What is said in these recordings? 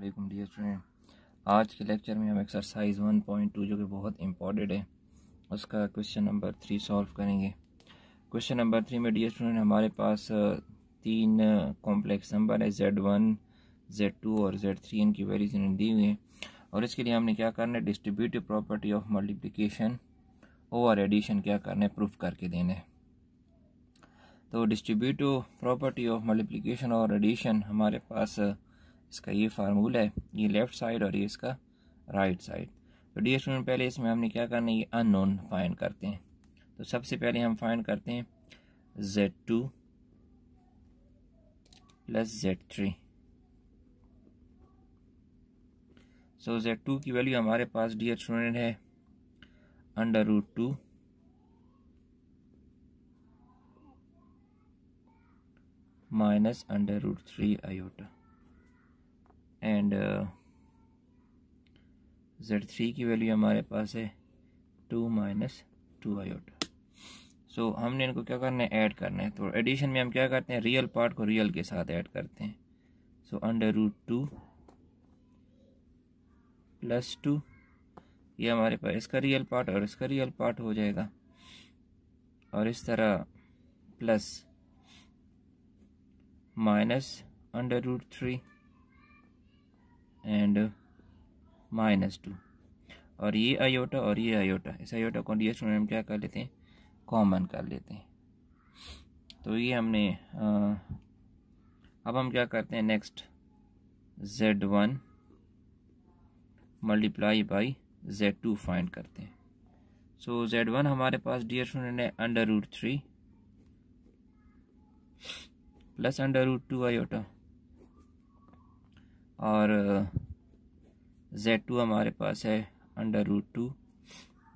वालेकुम dear student आज के लेक्चर में हम एक्सरसाइज 1.2 जो कि बहुत इम्पॉर्टेंट है उसका क्वेश्चन नंबर थ्री सॉल्व करेंगे क्वेश्चन नंबर थ्री में डियर स्टूडेंट हमारे पास तीन कॉम्प्लेक्स नंबर है जेड वन जेड टू और जेड थ्री इनकी वैल्यूज इन्हें दी हुई हैं और इसके लिए हमने क्या करना है distributive property of multiplication over addition क्या करना है प्रूफ करके देना है तो डिस्ट्रीब्यूटिव प्रॉपर्टी ऑफ मल्टीप्लिकेशन और एडिशन हमारे पास uh, इसका ये फार्मूला है ये लेफ़्ट साइड और ये इसका राइट साइड तो डी स्टूडेंट पहले इसमें हमने क्या करना है ये अननोन फाइंड करते हैं तो सबसे पहले हम फाइंड करते हैं Z two plus Z three so Z two की वैल्यू हमारे पास डी स्टूडेंट है under root two minus under root three iota and Z three की वैल्यू हमारे पास है two minus two iota so हमने इनको क्या करना है ऐड करना है तो एडिशन में हम क्या करते हैं रियल पार्ट को रियल के साथ ऐड करते हैं so under root two plus two ये हमारे पास इसका रियल पार्ट और इसका रियल पार्ट हो जाएगा और इस तरह plus minus under root three and minus two और ये आयोटा और ये आयोटा इस आयोटा को डी स्टूडेंट हम क्या कर लेते हैं कॉमन कर लेते हैं तो ये हमने आ, अब हम क्या करते हैं next Z one multiply by Z two find करते हैं सो जेड वन हमारे पास डी एस है under root three plus under root two iota और जेड टू हमारे पास है under root two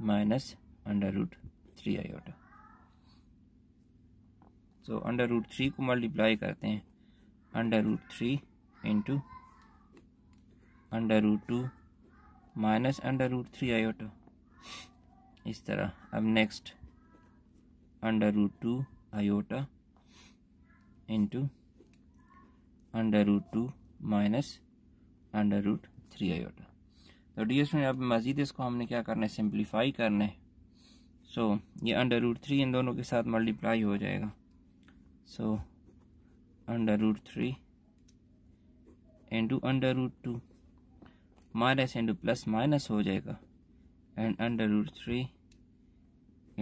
minus under root three iota so under root three को मल्टीप्लाई करते हैं under root three into under root two minus under root three iota इस तरह अब next under root two iota into under root two minus under root three iota तो dear student अब मज़ीद इसको हमने क्या करना है सिंप्लीफाई करना है सो ये अंडर रूट थ्री इन दोनों के साथ मल्टीप्लाई हो जाएगा so under root three into under root two minus into plus minus हो जाएगा and under root three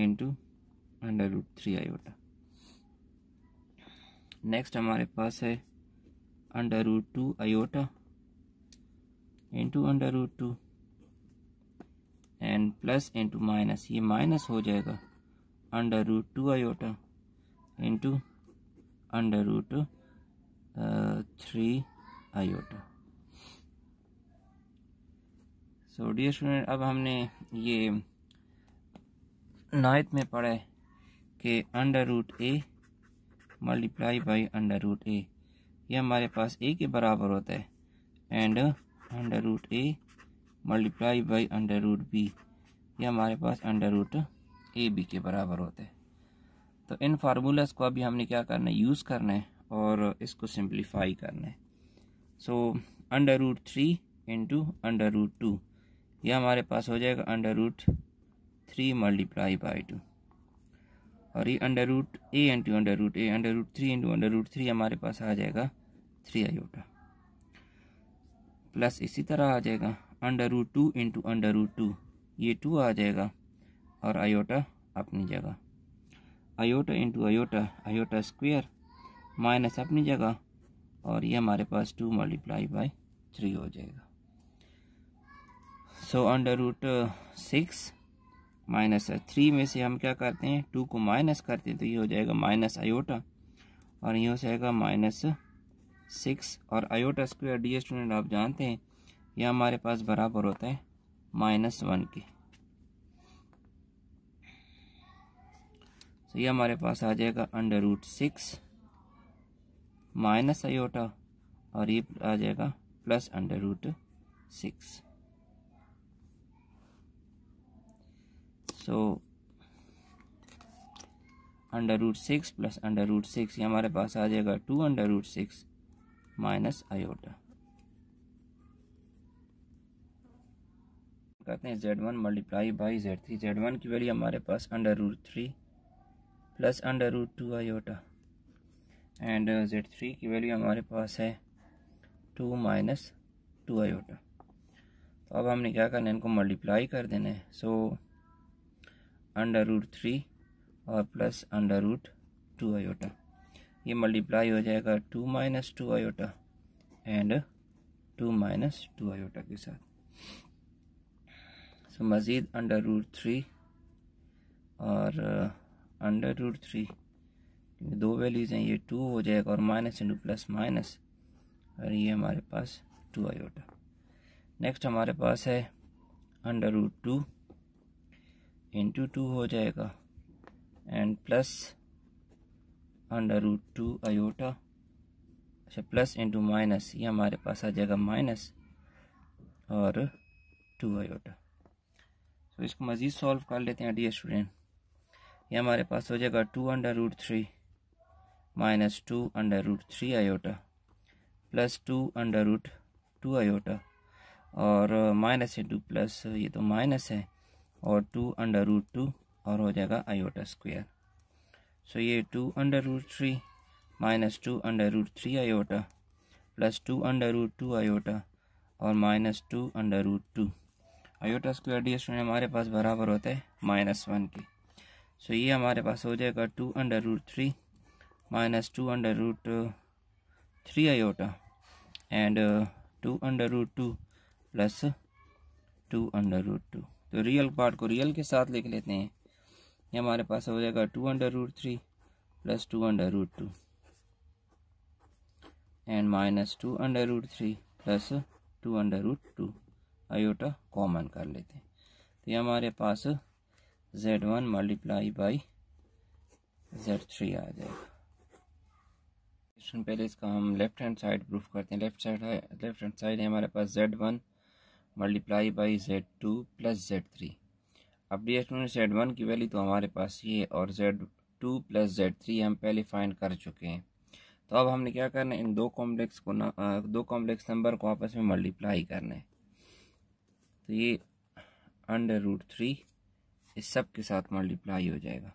into under root three iota next हमारे पास है under root two iota into under root two and plus into minus ये minus हो जाएगा under root two iota into under root three iota so dear student अब हमने ये ninth में पढ़ा है कि under root A multiply by under root A ये हमारे पास ए के बराबर होता है and under root A multiply by under root B ये हमारे पास अंडर रूट ए बी के बराबर होते हैं तो इन फार्मूलाज को अभी हमने क्या करना है यूज़ करना है और इसको सिंप्लीफाई करना है so under root three into under root two यह हमारे पास हो जाएगा under root three multiply by two और ये under root A into under root A under root three into under root three हमारे पास आ जाएगा थ्री आयोटा प्लस इसी तरह आ जाएगा under root two into under root two ये टू आ जाएगा और आयोटा अपनी जगह iota into iota iota square minus अपनी जगह और ये हमारे पास टू मल्टीप्लाई बाई थ्री हो जाएगा so under root six minus three में से हम क्या करते हैं टू को माइनस करते हैं तो ये हो जाएगा माइनस आयोटा और ये हो जाएगा माइनस सिक्स और आयोटा स्क्वायर डी स्टूडेंट आप जानते हैं यह हमारे पास बराबर होता है माइनस वन के तो ये हमारे पास आ जाएगा under root six minus iota और ये आ जाएगा plus under root six so under root six plus under root six ये हमारे पास आ जाएगा two under root six minus iota कहते हैं Z one multiply by Z three Z one की वैल्यू हमारे पास under root three plus under root two iota and Z three की वैल्यू हमारे पास है टू माइनस टू आयोटा तो अब हमने क्या करना है इनको मल्टीप्लाई कर देना है सो अंडर रूट थ्री और plus under root two iota ये मल्टीप्लाई हो जाएगा two minus two iota and two minus two iota के साथ सो मज़ीद अंडर रूट थ्री और अंडर रूट थ्री क्योंकि दो वैल्यूज़ हैं ये टू हो जाएगा और माइनस इंटू प्लस माइनस और ये हमारे पास टू आयोटा नेक्स्ट हमारे पास है under root two into two हो जाएगा and plus under root two iota अच्छा प्लस इंटू माइनस ये हमारे पास आ जाएगा माइनस और टू आयोटा तो इसको मज़ीद सॉल्व कर लेते हैं डी स्टूडेंट ये हमारे पास हो जाएगा two under root three minus two under root three iota plus two under root two iota और माइनस है टू प्लस ये तो माइनस है और टू अंडर रूट टू और हो जाएगा आयोटा स्क्वायर सो ये two under root three minus two under root three iota plus two under root two iota और minus two under root two iota square dear student हमारे पास बराबर होता है माइनस वन के सो ये हमारे पास हो जाएगा two under root three minus two under root three iota and two under root two plus two under root two तो रियल पार्ट को रियल के साथ लिख लेते हैं ये हमारे पास हो जाएगा two under root three plus two under root two and minus two under root three plus two under root two iota common कर लेते हैं तो ये हमारे पास Z one multiply by Z three आ जाएगा क्वेश्चन पहले इसका हम लेफ्ट हैंड साइड प्रूफ करते हैं लेफ्ट साइड है लेफ्ट हैंड साइड है हमारे पास Z one multiply by Z two plus Z three अब डी स्टूडेंट जेड वन की वैल्यू तो हमारे पास ही है और Z two plus Z three हम पहले फाइंड कर चुके हैं तो अब हमने क्या करना है इन दो कॉम्प्लेक्स को ना दो कॉम्प्लेक्स नंबर को आपस में मल्टीप्लाई करना है तो ये अंडर रूट थ्री इस सब के साथ मल्टीप्लाई हो जाएगा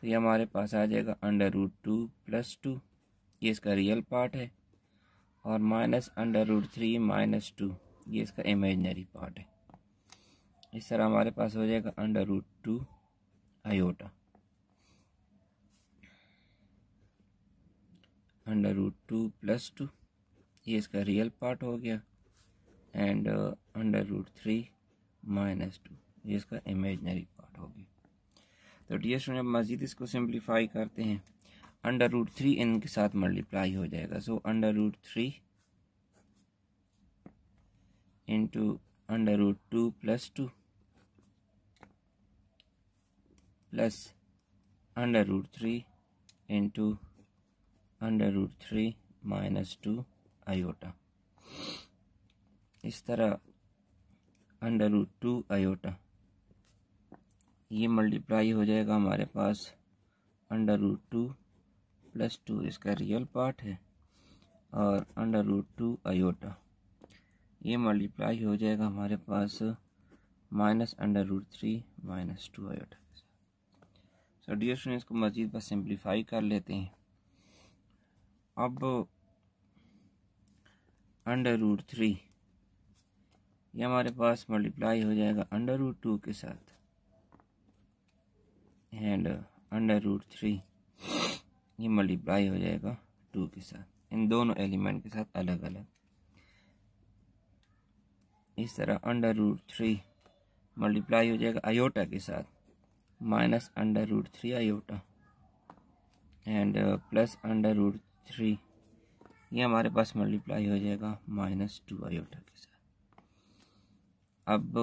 तो ये हमारे पास आ जाएगा under root two plus two ये इसका रियल पार्ट है और minus under root three minus two ये इसका इमेजनरी पार्ट है इस तरह हमारे पास हो जाएगा under root two iota under root two plus two ये इसका रियल पार्ट हो गया and under root three minus two ये इसका इमेजनरी पार्ट हो गया तो डी एस अब मज़ीद इसको सिंप्लीफाई करते हैं अंडर रूट थ्री इनके साथ मल्टीप्लाई हो जाएगा so under root three into under root two plus two plus under root three into under root three minus two iota इस तरह अंडर रूट टू आयोटा ये मल्टीप्लाई हो जाएगा हमारे पास under root two plus two इसका real part है और अंडर रूट टू आयोटा ये मल्टीप्लाई हो जाएगा हमारे पास minus under root three minus two iota तो डियर स्टूडेंट्स को मज़ीद बस सिंप्लीफाई कर लेते हैं अब अंडर रूट थ्री ये हमारे पास मल्टीप्लाई हो जाएगा अंडर रूट टू के साथ एंड अंडर रूट थ्री ये मल्टीप्लाई हो जाएगा टू के साथ इन दोनों एलिमेंट के साथ अलग अलग इस तरह अंडर रूट थ्री मल्टीप्लाई हो जाएगा आयोटा के साथ minus under root 3 iota and plus under root three ये हमारे पास मल्टीप्लाई हो जाएगा माइनस टू आयोटा के साथ अब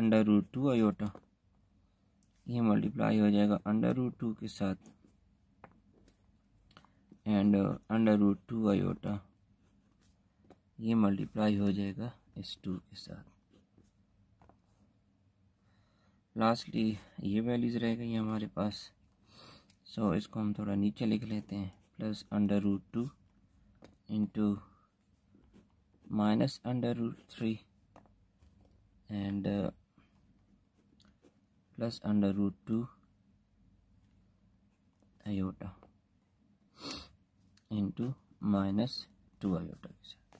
अंडर रूट टू आयोटा ये मल्टीप्लाई हो जाएगा अंडर रूट टू के साथ and under root two iota ये मल्टीप्लाई हो जाएगा इस टू के साथ लास्टली ये वैल्यूज़ रह गई हमारे पास सो so, इसको हम थोड़ा नीचे लिख लेते हैं plus under root two into minus under root three and plus under root two iota into minus two iota के साथ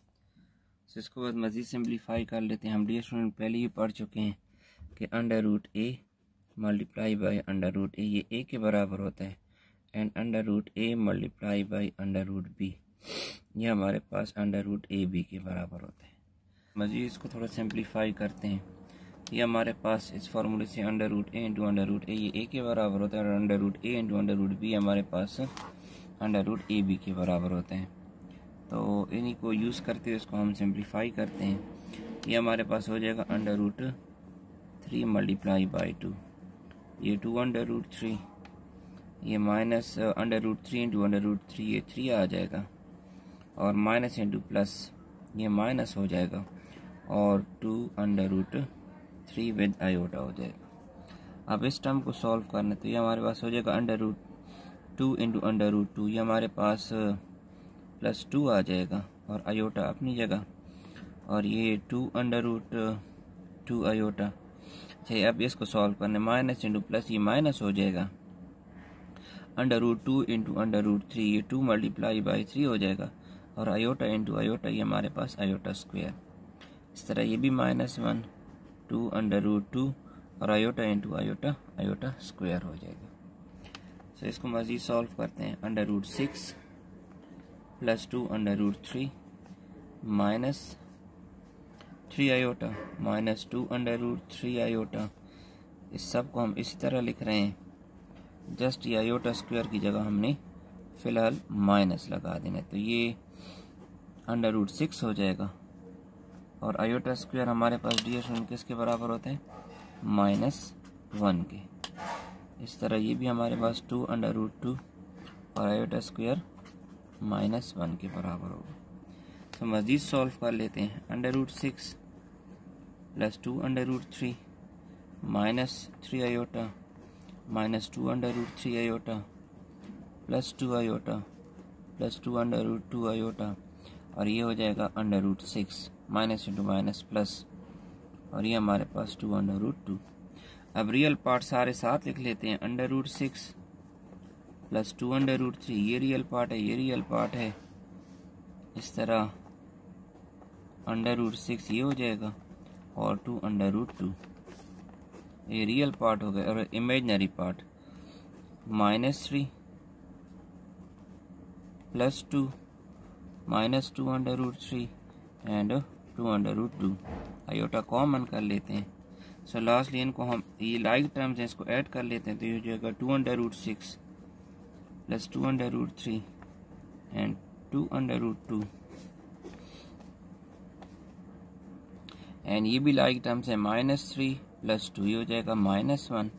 so, इसको बाद मज़ीद सिंप्लीफाई कर लेते हैं हम डी स्टूडेंट पहले ही पढ़ चुके हैं कि under root A multiply by under root A ये ए के बराबर होता है and under root A multiply by under root B ये हमारे पास अंडर रूट ए बी के बराबर होता है मज़ीद इसको थोड़ा सिंप्लीफाई करते हैं ये हमारे पास इस फार्मूले से under root A into under root A ये ए के बराबर होता है और under root A into under root B हमारे पास अंडर रूट ए बी के बराबर होते हैं तो इन्हीं को यूज़ करते हुए इसको हम सिंप्लीफाई करते हैं ये हमारे पास हो जाएगा under root three multiply by two ये टू अंडर रूट थ्री ये minus under root three into under root three ये थ्री आ जाएगा और माइनस इंटू प्लस ये माइनस हो जाएगा और two under root three with iota हो जाएगा अब इस टर्म को सॉल्व करना तो ये हमारे पास हो जाएगा under root two into under root two ये हमारे पास प्लस uh, टू आ जाएगा और आयोटा अपनी जगह और ये two under root two iota थे अब इसको सॉल्व करने माइनस इंटू प्लस ये माइनस हो जाएगा under root two into under root three ये टू मल्टीप्लाई बाई थ्री हो जाएगा और आयोटा इंटू आयोटा ये हमारे पास आयोटा स्क्वायर इस तरह ये भी minus one two under root two और iota into iota iota square हो जाएगा सो so, इसको मज़ीद सॉल्व करते हैं under root six plus two under root three minus three iota minus two under root three iota इस सब को हम इसी तरह लिख रहे हैं जस्ट ये आयोटा स्क्वायर की जगह हमने फ़िलहाल माइनस लगा देना तो ये अंडर रूट सिक्स हो जाएगा और आयोटा स्क्वायर हमारे पास डी एस किसके बराबर होते हैं माइनस वन के इस तरह ये भी हमारे पास टू अंडर रूट टू और आयोटा स्क्वायर माइनस वन के बराबर होगा तो मज़ीद सॉल्व कर लेते हैं under root six plus two under root three minus three iota minus two under root three iota plus two iota plus two under root two iota और ये हो जाएगा under root six minus into minus plus और ये हमारे पास two under root two अब real part सारे साथ लिख लेते हैं under root six plus two under root three ये रियल पार्ट है ये रियल पार्ट है इस तरह अंडर रूट सिक्स ये हो जाएगा और टू अंडर रूट टू ये रियल पार्ट हो गया और imaginary part minus three plus two minus two under root three and two under root two iota common कर लेते हैं सो लास्टली इनको हम ये लाइक टर्म्स हैं इसको ऐड कर लेते हैं तो ये हो जाएगा two under root six plus two under root three and two under root two and ये भी लाइक टर्म्स है माइनस थ्री प्लस टू ही हो जाएगा माइनस वन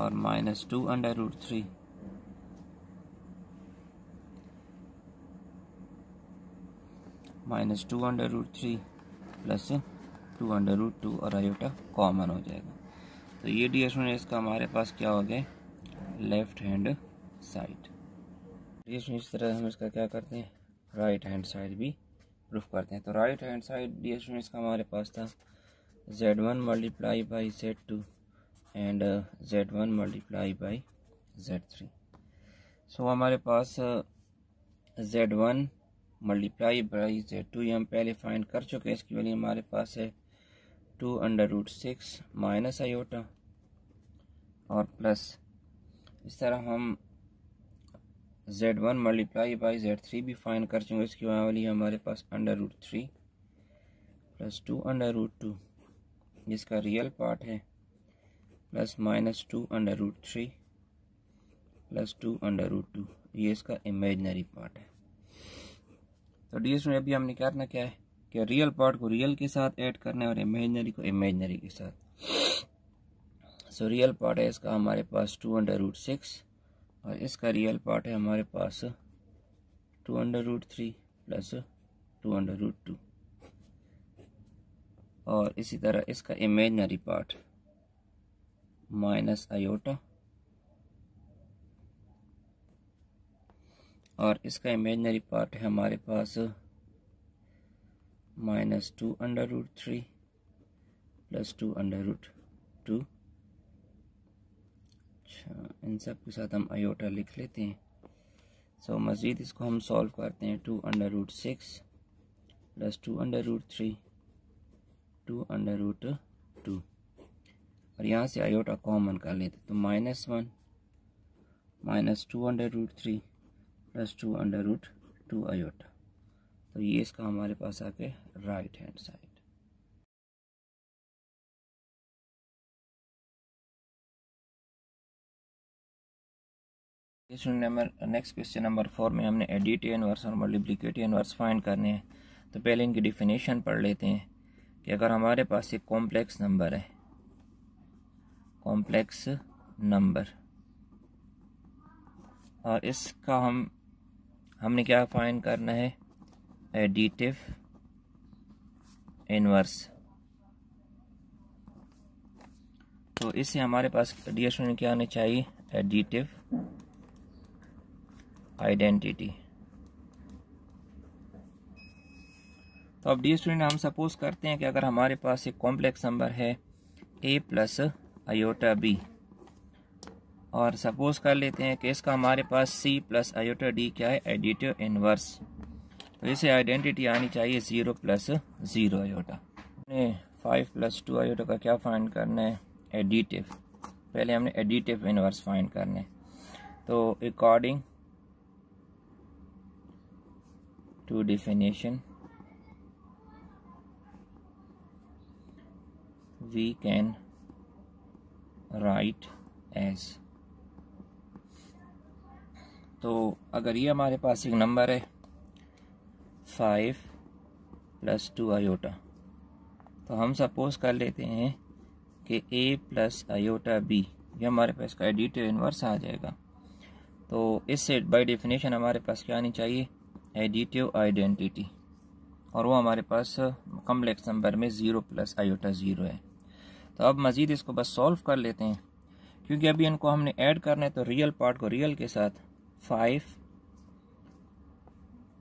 और minus two under root three minus two under root three plus two under root two और iota common हो जाएगा तो ये डी स्टूडेंट इसका हमारे पास क्या हो गया लेफ्ट हैंड साइड डी इस तरह हम इसका क्या करते हैं राइट हैंड साइड भी प्रूफ करते हैं तो right hand side dear students का हमारे पास था z one multiply by Z two and z one multiply by Z three so हमारे पास Z one multiply by Z two ये हम पहले फाइंड कर चुके हैं इसकी वैल्यू हमारे पास है two under root six minus iota और प्लस इस तरह हम z one multiply by Z three भी फाइन कर चुके इसकी वाली हमारे पास under root three plus two under root two जिसका रियल पार्ट है plus minus two under root three plus two under root two ये इसका इमेजनरी पार्ट है तो डी में अभी हमने क्या करना क्या है कि रियल पार्ट को रियल के साथ ऐड करना है और इमेजनरी को इमेजनरी के साथ सो रियल पार्ट है इसका हमारे पास टू अंडर रूट सिक्स और इसका रियल पार्ट है हमारे पास two under root three plus two under root two और इसी तरह इसका इमेजनरी पार्ट माइनस आयोटा और इसका इमेजनरी पार्ट है हमारे पास minus two under root three plus two under root two अच्छा इन सब के साथ हम आयोटा लिख लेते हैं सो so, मज़ीद इसको हम सॉल्व करते हैं two under root six plus two under root three two under root two और यहाँ से आयोटा कॉमन कर लेते तो minus one minus two under root three plus two under root two iota तो ये इसका हमारे पास आके right hand side student number next question number four में हमने एडिटिव इनवर्स और मल्टीप्लिकेटिव इनवर्स फाइंड करने हैं तो पहले इनकी डिफिनेशन पढ़ लेते हैं कि अगर हमारे पास एक कॉम्प्लेक्स नंबर है कॉम्प्लेक्स नंबर और इसका हम हमने क्या फाइंड करना है एडिटिव इनवर्स तो इससे हमारे पास डी क्या आने चाहिए एडिटिव आइडेंटिटी तो अब डी स्टूडेंट हम सपोज करते हैं कि अगर हमारे पास एक कॉम्प्लेक्स नंबर है ए प्लस अयोटा बी और सपोज कर लेते हैं कि इसका हमारे पास सी प्लस अयोटा डी क्या है एडिटिव इनवर्स तो इसे आइडेंटिटी आनी चाहिए ज़ीरो प्लस ज़ीरो अयोटा हमने फाइव प्लस टू अयोटा का क्या फाइंड करना है एडिटिव पहले हमने एडिटिव इनवर्स फाइंड करना है तो according to definition we can write as तो अगर ये हमारे पास एक नंबर है फाइव प्लस टू आयोटा तो हम सपोज कर लेते हैं कि ए प्लस आयोटा बी ये हमारे पास का एडिटिव इन्वर्स आ जाएगा तो इससे बाय डेफिनेशन हमारे पास क्या आनी चाहिए एडिटिव आइडेंटिटी और वो हमारे पास कम्प्लेक्स नंबर में ज़ीरो प्लस आयोटा ज़ीरो है तो अब मज़ीद इसको बस सॉल्व कर लेते हैं क्योंकि अभी इनको हमने ऐड करना है तो रियल पार्ट को रियल के साथ फाइव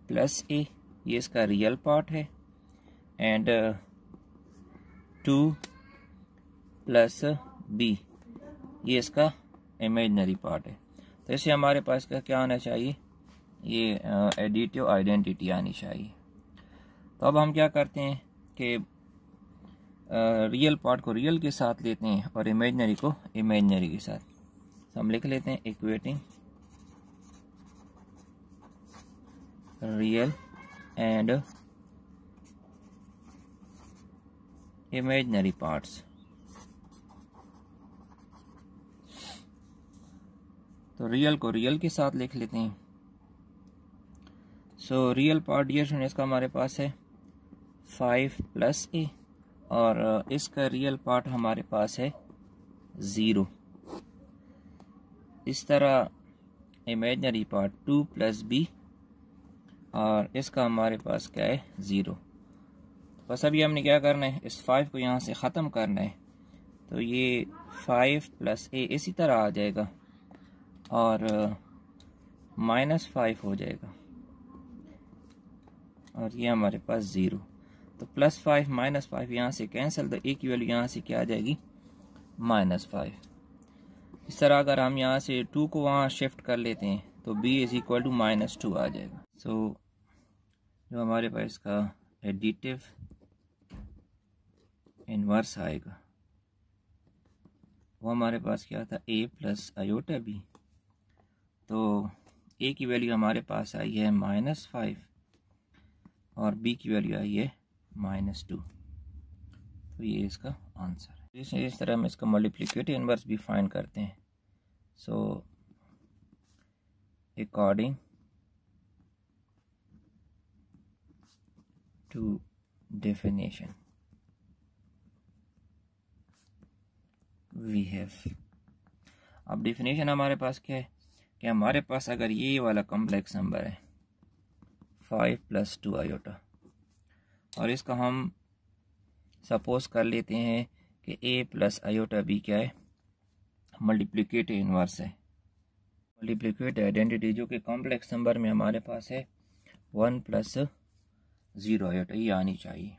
प्लस ए ये इसका रियल पार्ट है एंड टू प्लस बी ये इसका इमेजनरी पार्ट है तो इसे हमारे पास का क्या आना चाहिए ये एडिटिव आइडेंटिटी आनी चाहिए तो अब हम क्या करते हैं कि रियल पार्ट को रियल के साथ लेते हैं और इमेजनरी को इमेजनरी के साथ तो हम लिख लेते हैं equating real and imaginary parts तो रियल को रियल के साथ लिख लेते हैं so real part dear student इसका हमारे पास है फाइव प्लस ए और इसका रियल पार्ट हमारे पास है ज़ीरो इस तरह imaginary part two plus b और इसका हमारे पास क्या है ज़ीरो बस अभी हमने क्या करना है इस फाइव को यहाँ से ख़त्म करना है तो ये फाइव प्लस ए इसी तरह आ जाएगा और माइनस फाइव हो जाएगा और ये हमारे पास ज़ीरो तो प्लस फाइव माइनस फाइव यहाँ से कैंसिल तो ए की वैल्यू यहाँ से क्या आ जाएगी माइनस फाइव इस तरह अगर हम यहाँ से टू को वहाँ शिफ्ट कर लेते हैं तो b is equal to minus two आ जाएगा सो so, जो हमारे पास इसका एडिटिव इन्वर्स आएगा वो हमारे पास क्या था ए प्लस आयोटा बी तो ए की वैल्यू हमारे पास आई है माइनस फाइव और बी की वैल्यू आई है माइनस टू तो ये इसका आंसर है तो इस, इस तरह हम इसका मल्टीप्लिकेटिव इनवर्स भी फाइंड करते हैं so according to definition we have अब डेफिनेशन हमारे पास क्या है कि हमारे पास अगर ये वाला कॉम्प्लेक्स नंबर है फाइव प्लस टू आयोटा और इसको हम सपोज कर लेते हैं कि ए प्लस आयोटा बी क्या है मल्टीप्लिकेट इनवर्स है मल्टीप्लिकेट आइडेंटिटी जो कि कॉम्प्लेक्स नंबर में हमारे पास है वन प्लस ज़ीरो आयोटा ये आनी चाहिए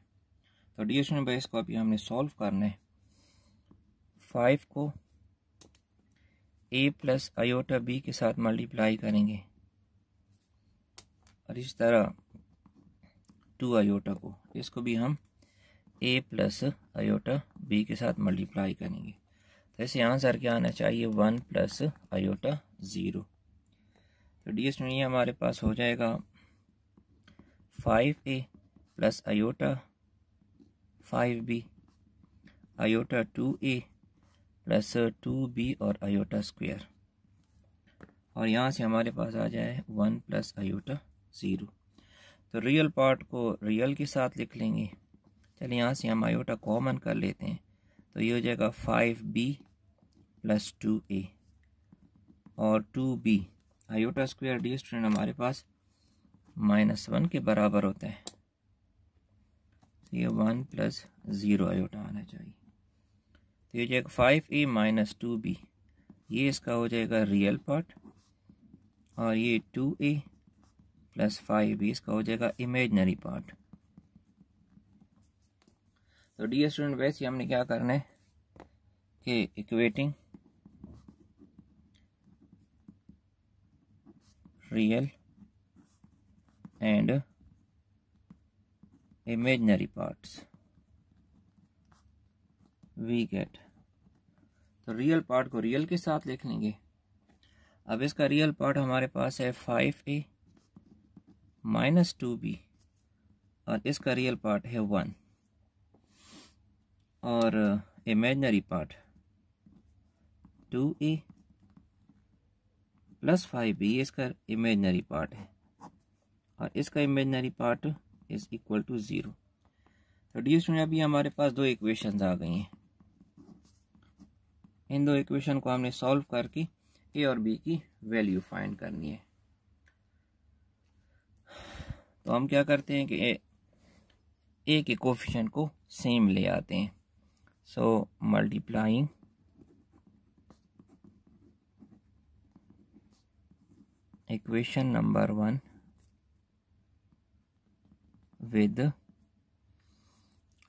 तो डी एस बाई इसको अभी हमने सॉल्व करना है फाइव को ए प्लस आयोटा बी के साथ मल्टीप्लाई करेंगे और इस तरह टू आयोटा को इसको भी हम ए प्लस आयोटा बी के साथ मल्टीप्लाई करेंगे तो ऐसे आंसर क्या आना चाहिए वन प्लस आयोटा ज़ीरो तो डी एस ये हमारे पास हो जाएगा five a plus iota five b iota two a plus two b और आयोटा स्क्वायर और यहाँ से हमारे पास आ जाए वन प्लस आयोटा ज़ीरो तो रियल पार्ट को रियल के साथ लिख लेंगे चलिए यहाँ से हम आयोटा कॉमन कर लेते हैं तो ये हो जाएगा five b plus two a और two b iota square dear student हमारे पास माइनस वन के बराबर होता है तो ये वन प्लस ज़ीरो आयोटा आना चाहिए तो ये हो जाएगा five a minus two b ये इसका हो जाएगा रियल पार्ट और ये टू ए प्लस फाइव भी इसका हो जाएगा इमेजनरी पार्ट तो डी स्टूडेंट वैसे हमने क्या करना है कि equating real and imaginary parts we get तो रियल पार्ट को रियल के साथ लिख लेंगे अब इसका रियल पार्ट हमारे पास है five a minus two b और इसका रियल पार्ट है वन और imaginary part two a plus five b इसका इमेजनरी पार्ट है और इसका imaginary part is equal to zero तो डी में अभी हमारे पास दो इक्वेशंस आ गई हैं इन दो इक्वेशन को हमने सॉल्व करके ए और बी की वैल्यू फाइंड करनी है तो हम क्या करते हैं कि ए, के कोफिशेंट को सेम ले आते हैं so multiplying equation number one with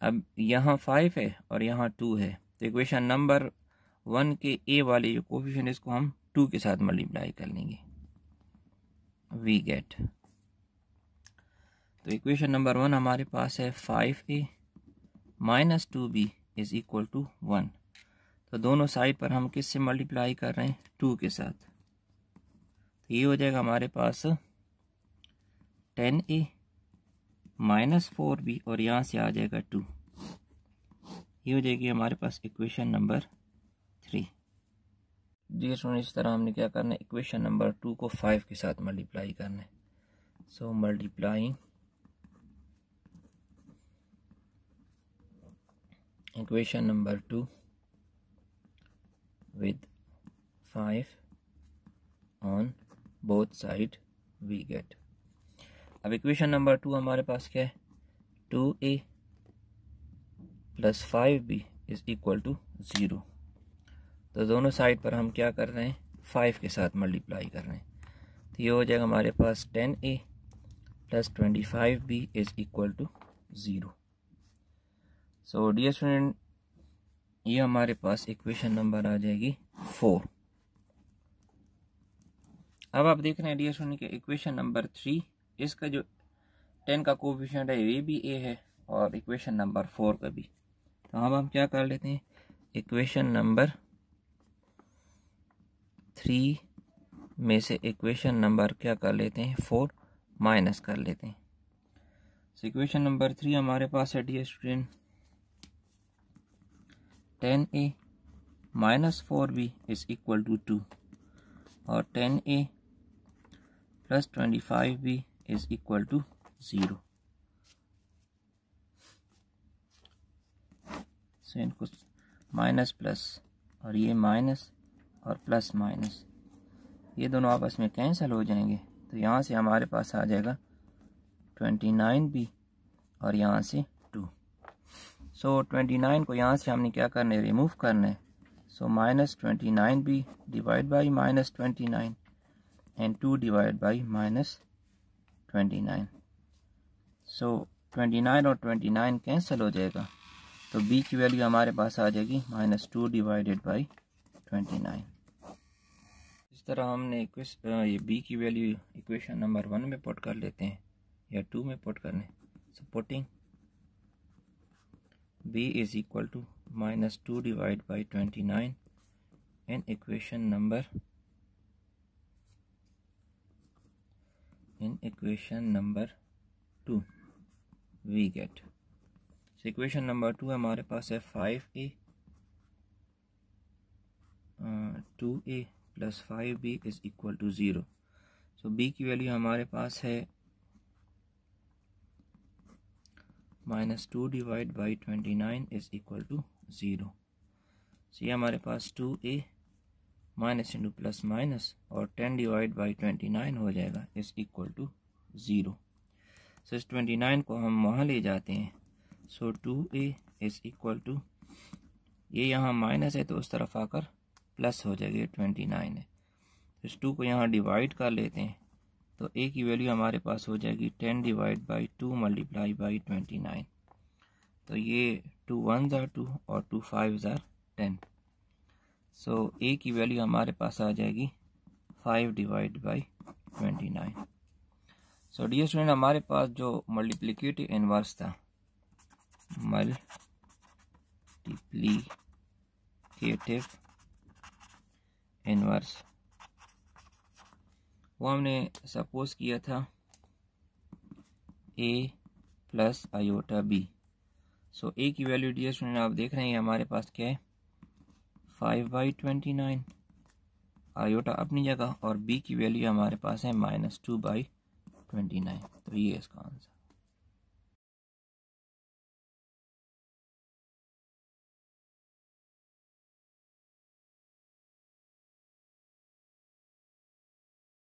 अब यहाँ फाइव है और यहाँ टू है तो इक्वेशन नंबर वन के ए वाले जो कोफिशियन इसको हम टू के साथ मल्टीप्लाई कर लेंगे वी गेट तो इक्वेशन नंबर वन हमारे पास है five a minus two b is equal to one तो दोनों साइड पर हम किस से मल्टीप्लाई कर रहे हैं टू के साथ तो ये हो जाएगा हमारे पास ten a minus four b और यहाँ से आ जाएगा टू ये हो जाएगी हमारे पास इक्वेशन नंबर थ्री जी स्टूडेंट इस तरह हमने क्या करना है इक्वेशन नंबर टू को फाइव के साथ मल्टीप्लाई करना है so multiplying equation number 2 with 5 on both side we get अब इक्वेशन नंबर टू हमारे पास क्या है two a plus five b is 0 to zero तो दोनों साइड पर हम क्या कर रहे हैं फाइव के साथ मल्टीप्लाई कर रहे हैं तो ये हो जाएगा हमारे पास ten a plus twenty five b is to zero so dear student ये हमारे पास इक्वेशन नंबर आ जाएगी फोर अब आप देख रहे हैं डियर स्टूडेंट के इक्वेशन नंबर थ्री इसका जो टेन का कोफिशेंट है ये भी ए है और इक्वेशन नंबर फोर का भी तो अब हम क्या कर लेते हैं इक्वेशन नंबर थ्री में से इक्वेशन नंबर क्या कर लेते हैं फोर माइनस कर लेते हैं इक्वेशन नंबर थ्री हमारे पास है dear student ten a minus four b is equal to two और ten a plus twenty five b is equal to zero इनको माइनस प्लस और ये माइनस और प्लस माइनस ये दोनों आपस में कैंसिल हो जाएंगे तो यहाँ से हमारे पास आ जाएगा ट्वेंटी नाइन बी और यहाँ से सो ट्वेंटी नाइन को यहाँ से हमने क्या करना है रिमूव करना है सो माइनस ट्वेंटी नाइन भी divide by minus twenty nine and two divide by minus twenty nine so twenty nine और ट्वेंटी नाइन कैंसिल हो जाएगा तो बी की वैल्यू हमारे पास आ जाएगी minus two divided by twenty nine इस तरह हमने ये बी की वैल्यू इक्वेशन नंबर वन में पुट कर लेते हैं या टू में पुट करने supporting b is equal to minus 2 divided by 29 in equation number in equation number 2 we get so equation number 2 hamare paas hai 5a uh 2a plus 5b is equal to 0 so b ki value hamare paas hai है minus two divide by twenty nine is equal to zero so ये हमारे पास two a minus into plus minus और ten divide by twenty nine हो जाएगा is equal to zero so इस twenty nine को हम वहाँ ले जाते हैं so two a is equal to ये यहाँ माइनस है तो उस तरफ आकर प्लस हो जाएगी ट्वेंटी नाइन है इस टू को यहाँ डिवाइड कर लेते हैं तो ए की वैल्यू हमारे पास हो जाएगी ten divide by two multiply by twenty nine तो ये टू वन ज़ार टू और टू फाइव ज़ार टेन सो ए की वैल्यू हमारे पास आ जाएगी five divide by twenty nine so dear student हमारे पास जो मल्टीप्लिकेटिव इनवर्स था मल्टीप्लीकेटिव इनवर्स वो हमने सपोज किया था A plus iota B so A की वैल्यू डी स्टूडेंट आप देख रहे हैं हमारे पास क्या है five by twenty nine iota अपनी जगह और बी की वैल्यू हमारे पास है minus two by twenty nine तो ये इसका आंसर